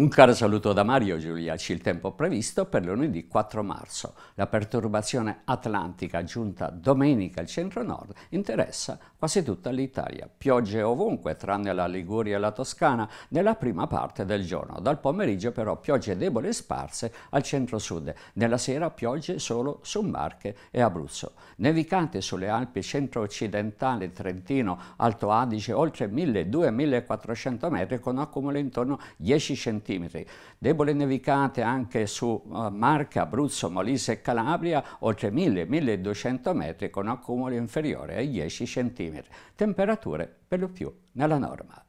Un caro saluto da Mario Giuliaci, il tempo previsto per lunedì 4 marzo. La perturbazione atlantica giunta domenica al centro-nord interessa quasi tutta l'Italia. Piogge ovunque, tranne la Liguria e la Toscana, nella prima parte del giorno. Dal pomeriggio però piogge deboli e sparse al centro-sud. Nella sera piogge solo su Marche e Abruzzo. Nevicante sulle Alpi centro-occidentale, Trentino, Alto Adige, oltre 1200-1400 metri con accumuli intorno 10 cm cm. Debole nevicate anche su eh, Marche, Abruzzo, Molise e Calabria, oltre 1000-1200 metri con accumuli inferiori ai 10 cm. Temperature per lo più nella norma.